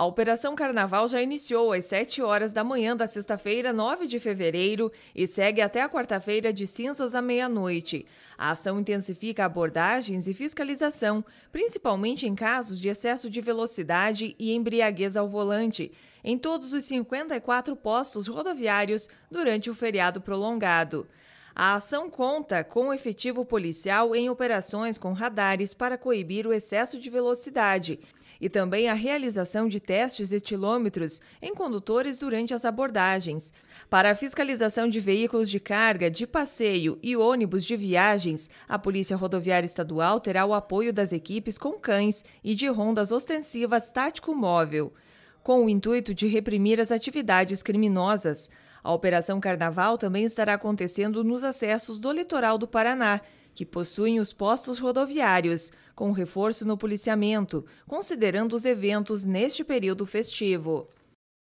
A Operação Carnaval já iniciou às 7 horas da manhã da sexta-feira, 9 de fevereiro, e segue até a quarta-feira de cinzas à meia-noite. A ação intensifica abordagens e fiscalização, principalmente em casos de excesso de velocidade e embriaguez ao volante, em todos os 54 postos rodoviários durante o feriado prolongado. A ação conta com o efetivo policial em operações com radares para coibir o excesso de velocidade e também a realização de testes estilômetros em condutores durante as abordagens. Para a fiscalização de veículos de carga, de passeio e ônibus de viagens, a Polícia Rodoviária Estadual terá o apoio das equipes com cães e de rondas ostensivas tático móvel. Com o intuito de reprimir as atividades criminosas, a Operação Carnaval também estará acontecendo nos acessos do litoral do Paraná, que possuem os postos rodoviários, com reforço no policiamento, considerando os eventos neste período festivo.